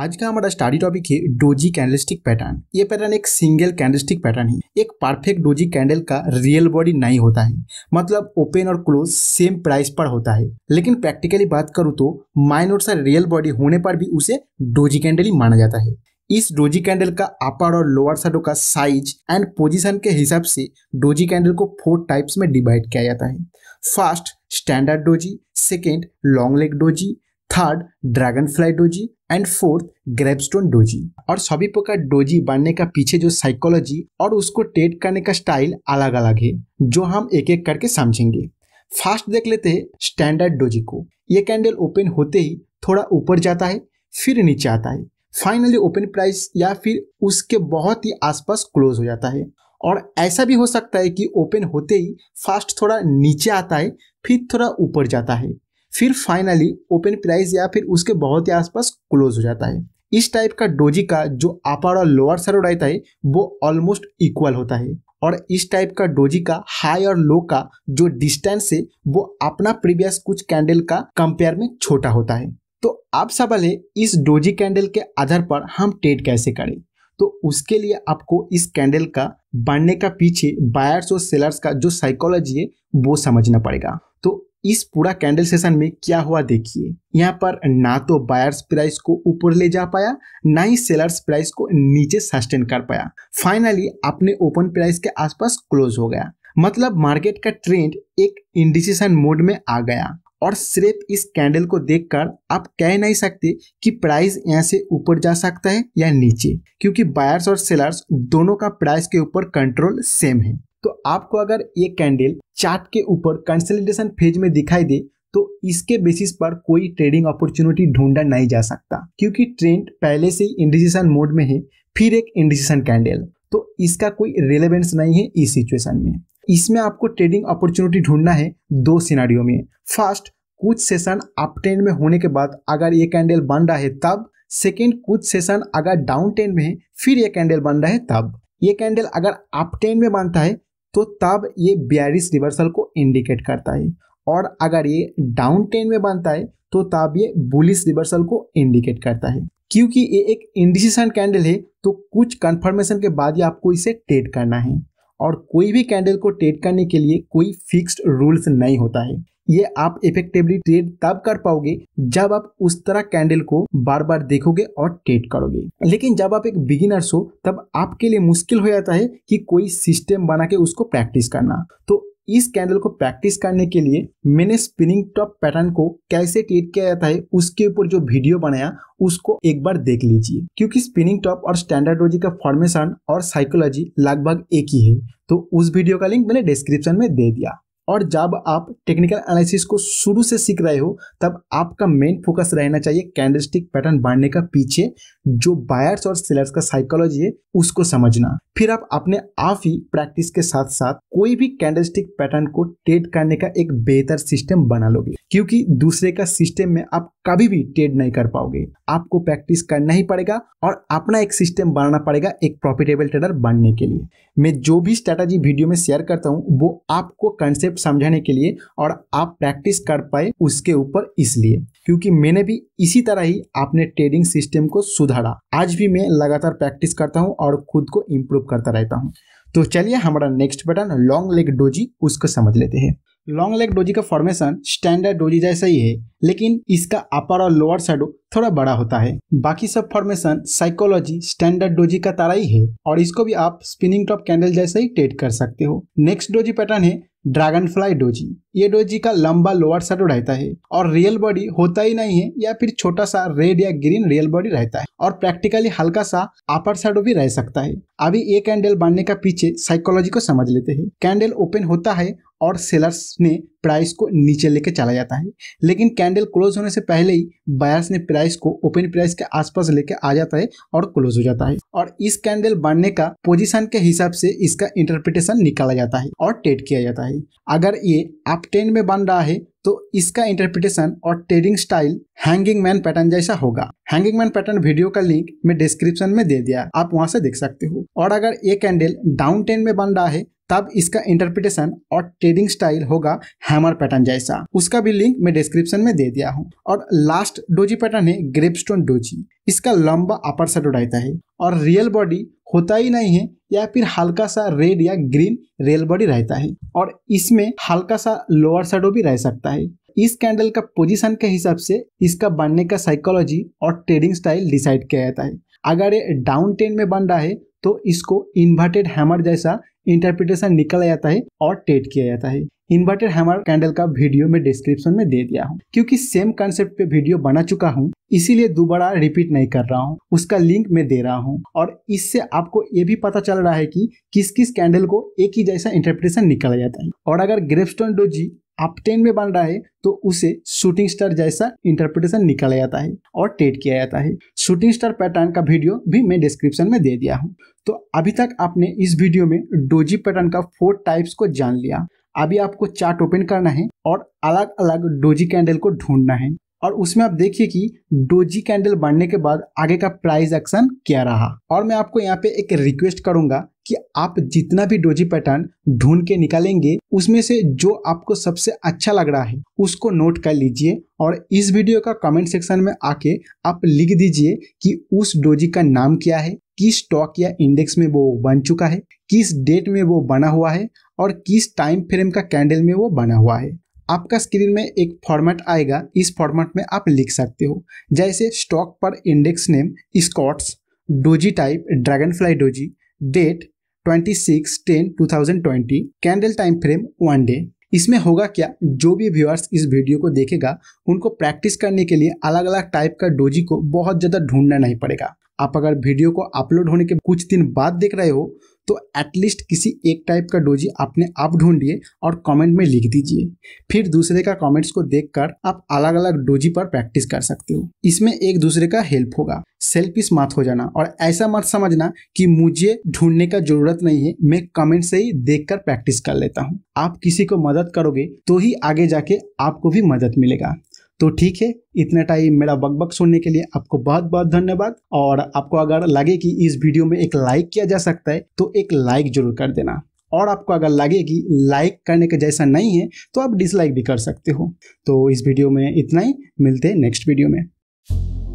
आज का हमारा स्टडी टॉपिक है डोजी कैंडलस्टिक पैटर्न ये पैटर्न एक सिंगल कैंडलस्टिक पैटर्न है एक परफेक्ट डोजी कैंडल का रियल बॉडी नहीं होता है मतलब ओपन और क्लोज सेम प्राइस पर होता है लेकिन प्रैक्टिकली बात करूँ तो माइनोर सा रियल बॉडी होने पर भी उसे डोजी कैंडल ही माना जाता है इस डोजी कैंडल का अपर और लोअर साइडों का साइज एंड पोजिशन के हिसाब से डोजी कैंडल को फोर टाइप्स में डिवाइड किया जाता है first standard doji second long leg doji third dragonfly doji and fourth gravestone doji और सभी प्रकार डोजी बनने का पीछे जो साइकोलॉजी और उसको टेट करने का स्टाइल अलग अलग है जो हम एक एक करके समझेंगे फास्ट देख लेते हैं स्टैंडर्ड डोजी को ये कैंडल ओपन होते ही थोड़ा ऊपर जाता है फिर नीचे आता है फाइनली ओपन प्राइस या फिर उसके बहुत ही आसपास क्लोज हो जाता है और ऐसा भी हो सकता है कि ओपन होते ही फास्ट थोड़ा नीचे आता है फिर थोड़ा ऊपर जाता है फिर फाइनली ओपन प्राइस या फिर उसके बहुत ही आसपास क्लोज हो जाता है इस टाइप का डोजी का जो अपर और लोअर सरो रहता है वो ऑलमोस्ट इक्वल होता है और इस टाइप का डोजी का हाई और लो का जो डिस्टेंस है वो अपना प्रीवियस कुछ कैंडल का कंपेयर में छोटा होता है तो आप सवाल है इस डोजी कैंडल के आधार पर हम ट्रेड कैसे करें तो उसके लिए आपको इस कैंडल का बढ़ने का पीछे बायर्स और सेलर्स का जो साइकोलॉजी है वो समझना पड़ेगा इस पूरा कैंडल सेशन में क्या हुआ देखिए यहाँ पर ना तो बायर्स प्राइस को ऊपर ले जा पाया ना ही सेलर्स प्राइस को नीचे सस्टेन कर पाया फाइनली अपने ओपन प्राइस के आसपास क्लोज हो गया मतलब मार्केट का ट्रेंड एक इंडिसन मोड में आ गया और सिर्फ इस कैंडल को देखकर आप कह नहीं सकते कि प्राइस यहाँ से ऊपर जा सकता है या नीचे क्योंकि बायर्स और सेलर्स दोनों का प्राइस के ऊपर कंट्रोल सेम है तो आपको अगर ये कैंडल चार्ट के ऊपर कंसल्टेशन फेज में दिखाई दे तो इसके बेसिस पर कोई ट्रेडिंग अपॉर्चुनिटी ढूंढा नहीं जा सकता क्योंकि ट्रेंड पहले से ही इंडिसन मोड में है फिर एक इंडिसन कैंडल तो इसका कोई रिलेवेंस नहीं है इस सिचुएशन में इसमें आपको ट्रेडिंग अपॉर्चुनिटी ढूंढना है दो सिनारियों में फर्स्ट कुछ सेशन अप ट्रेंड में होने के बाद अगर ये कैंडल बन रहा है तब सेकेंड कुछ सेशन अगर डाउन ट्रेंड में है फिर ये कैंडल बन रहा है तब ये कैंडल अगर अप ट्रेंड में बनता है तो तब ये बियरिस रिवर्सल को इंडिकेट करता है और अगर ये डाउन टेन में बनता है तो तब ये बुलिस रिवर्सल को इंडिकेट करता है क्योंकि ये एक इंडिसिशन कैंडल है तो कुछ कंफर्मेशन के बाद ही आपको इसे टेट करना है और कोई भी कैंडल को टेट करने के लिए कोई फिक्स्ड रूल्स नहीं होता है ये आप इफेक्टिवली ट्रेड तब कर पाओगे जब आप उस तरह कैंडल को बार बार देखोगे और ट्रेड करोगे लेकिन जब आप एक बिगिनर्स हो तब आपके लिए मुश्किल हो जाता है कि कोई सिस्टम बना के उसको प्रैक्टिस करना तो इस कैंडल को प्रैक्टिस करने के लिए मैंने स्पिनिंग टॉप पैटर्न को कैसे ट्रेड किया जाता है उसके ऊपर जो वीडियो बनाया उसको एक बार देख लीजिए क्योंकि स्पिनिंग टॉप और स्टैंडर्डोलॉजी का फॉर्मेशन और साइकोलॉजी लगभग एक ही है तो उस वीडियो का लिंक मैंने डिस्क्रिप्शन में दे दिया और जब आप टेक्निकल एनालिसिस को शुरू से सीख रहे हो तब आपका मेन फोकस रहना चाहिए कैंडलस्टिक पैटर्न बांटने का पीछे जो बायर्स और सेलर्स का साइकोलॉजी है उसको समझना फिर आप अपने आप ही प्रैक्टिस के साथ साथ कोई भी कैंडलस्टिक पैटर्न को ट्रेड करने का एक बेहतर सिस्टम बना लोगे क्योंकि दूसरे का सिस्टम में आप कभी भी ट्रेड नहीं कर पाओगे आपको प्रैक्टिस करना ही पड़ेगा और अपना एक सिस्टम बनाना पड़ेगा एक प्रॉफिटेबल ट्रेडर बनने के लिए मैं जो भी स्ट्रैटेजी वीडियो में शेयर करता हूँ वो आपको कंसेप्ट कॉन्सेप्ट समझाने के लिए और आप प्रैक्टिस कर पाए उसके ऊपर इसलिए क्योंकि मैंने भी इसी तरह ही अपने ट्रेडिंग सिस्टम को सुधारा आज भी मैं लगातार प्रैक्टिस करता हूँ और खुद को इम्प्रूव करता रहता हूँ तो चलिए हमारा next pattern long leg doji उसको समझ लेते हैं लॉन्ग लेग डोजी का फॉर्मेशन स्टैंडर्ड डोजी जैसा ही है लेकिन इसका अपर और लोअर शैडो थोड़ा बड़ा होता है बाकी सब फॉर्मेशन साइकोलॉजी स्टैंडर्ड डोजी का तारा ही है और इसको भी आप स्पिनिंग टॉप कैंडल जैसा ही ट्रेड कर सकते हो नेक्स्ट डोजी पैटर्न है ड्रैगन फ्लाई डोजी ये डोजी का लंबा लोअर शेडो रहता है और रियल बॉडी होता ही नहीं है या फिर छोटा सा रेड या ग्रीन रियल बॉडी रहता है और प्रैक्टिकली हल्का सा अपर शेडो भी रह सकता है अभी ये कैंडल बनने का पीछे साइकोलॉजी को समझ लेते हैं कैंडल ओपन होता है और सेलर्स ने प्राइस को नीचे लेके चला जाता है लेकिन कैंडल क्लोज होने से पहले ही बायर्स ने प्राइस को ओपन प्राइस के आसपास लेके आ जाता है और क्लोज हो जाता है और इस कैंडल बढ़ने का पोजीशन के हिसाब से इसका इंटरप्रिटेशन निकाला जाता है और ट्रेड किया जाता है अगर ये अप टेन में बन रहा है तो इसका इंटरप्रिटेशन और trading style hanging man pattern जैसा होगा हैंगिंग मैन पैटर्न वीडियो का लिंक मैं डिस्क्रिप्शन में दे दिया है आप वहां से देख सकते हो और अगर ये कैंडल डाउन टेन में बन रहा है तब इसका इंटरप्रिटेशन और ट्रेडिंग स्टाइल होगा हैमर पैटर्न जैसा उसका भी लिंक मैं डिस्क्रिप्शन में दे दिया हूँ और लास्ट डोजी पैटर्न है ग्रेपस्टोन डोजी इसका लंबा अपर सटो रहता है और रियल बॉडी होता ही नहीं है या फिर हल्का सा रेड या ग्रीन रेल बॉडी रहता है और इसमें हल्का सा लोअर शेडो भी रह सकता है इस कैंडल का पोजीशन के हिसाब से इसका बनने का साइकोलॉजी और ट्रेडिंग स्टाइल डिसाइड किया जाता है अगर ये डाउन टेन में बन रहा है तो इसको इन्वर्टेड हैमर जैसा इंटरप्रिटेशन निकल जाता है और ट्रेड किया जाता है इन्वर्टेड हैमर कैंडल का वीडियो में डिस्क्रिप्शन में दे दिया हूँ क्योंकि सेम कॉन्सेप्ट पे वीडियो बना चुका हूँ इसीलिए दोबारा रिपीट नहीं कर रहा हूँ उसका लिंक मैं दे रहा हूँ और इससे आपको ये भी पता चल रहा है कि किस किस कैंडल को एक ही जैसा इंटरप्रिटेशन निकला जाता है और अगर ग्रेपस्टोन डोजी आप टेन में बन रहा है तो उसे शूटिंग स्टार जैसा इंटरप्रिटेशन निकाला जाता है और टेट किया जाता है शूटिंग स्टार पैटर्न का वीडियो भी मैं डिस्क्रिप्शन में दे दिया हूँ तो अभी तक आपने इस वीडियो में डोजी पैटर्न का फोर टाइप्स को जान लिया अभी आपको चार्ट ओपन करना है और अलग अलग डोजी कैंडल को ढूंढना है और उसमें आप देखिए कि डोजी कैंडल बढ़ने के बाद आगे का प्राइस एक्शन क्या रहा और मैं आपको यहाँ पे एक रिक्वेस्ट करूंगा कि आप जितना भी डोजी पैटर्न ढूंढ के निकालेंगे उसमें से जो आपको सबसे अच्छा लग रहा है उसको नोट कर लीजिए और इस वीडियो का कमेंट सेक्शन में आके आप लिख दीजिए कि उस डोजी का नाम क्या है किस स्टॉक या इंडेक्स में वो बन चुका है किस डेट में वो बना हुआ है और किस टाइम फ्रेम का कैंडल में वो बना हुआ है आपका स्क्रीन में एक फॉर्मेट आएगा इस फॉर्मेट में आप लिख सकते हो जैसे स्टॉक पर इंडेक्स नेम स्कॉट्स doji type dragonfly doji date 26 thousand 2020 candle time frame one day इसमें होगा क्या जो भी व्यूअर्स इस वीडियो को देखेगा उनको प्रैक्टिस करने के लिए अलग अलग टाइप का डोजी को बहुत ज़्यादा ढूंढना नहीं पड़ेगा आप अगर वीडियो को अपलोड होने के कुछ दिन बाद देख रहे हो तो एटलीस्ट किसी एक टाइप का डोजी आपने आप ढूंढिए और कमेंट में लिख दीजिए फिर दूसरे का कमेंट्स को देखकर आप अलग अलग डोजी पर प्रैक्टिस कर सकते हो इसमें एक दूसरे का हेल्प होगा सेल्फिश मत हो जाना और ऐसा मत समझना कि मुझे ढूंढने का जरूरत नहीं है मैं कमेंट से ही देख प्रैक्टिस कर लेता हूँ आप किसी को मदद करोगे तो ही आगे जाके आपको भी मदद मिलेगा तो ठीक है इतना टाइम मेरा बकबक सुनने के लिए आपको बहुत बहुत धन्यवाद और आपको अगर लगे कि इस वीडियो में एक लाइक किया जा सकता है तो एक लाइक जरूर कर देना और आपको अगर लगे कि लाइक करने के जैसा नहीं है तो आप डिसलाइक भी कर सकते हो तो इस वीडियो में इतना ही मिलते हैं नेक्स्ट वीडियो में